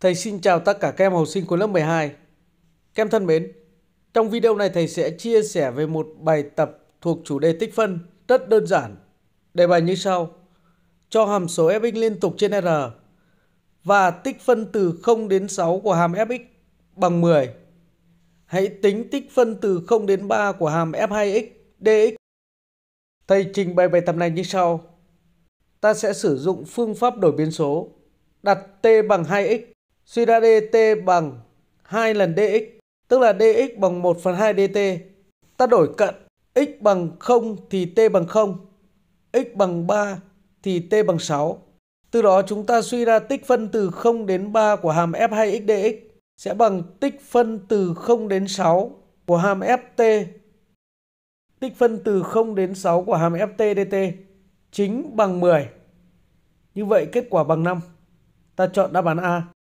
Thầy xin chào tất cả các em học sinh của lớp 12. Các em thân mến, trong video này thầy sẽ chia sẻ về một bài tập thuộc chủ đề tích phân rất đơn giản. Đề bài như sau. Cho hàm số fx liên tục trên R và tích phân từ 0 đến 6 của hàm fx bằng 10. Hãy tính tích phân từ 0 đến 3 của hàm f2x dx. Thầy trình bày bài tập này như sau. Ta sẽ sử dụng phương pháp đổi biến số đặt t bằng 2x Suy ra dt bằng 2 lần dx, tức là dx bằng 1 phần 2 dt. Ta đổi cận x bằng 0 thì t bằng 0, x bằng 3 thì t bằng 6. Từ đó chúng ta suy ra tích phân từ 0 đến 3 của hàm f2x dx sẽ bằng tích phân từ 0 đến 6 của hàm ft. Tích phân từ 0 đến 6 của hàm ft dt chính bằng 10. Như vậy kết quả bằng 5. Ta chọn đáp án A.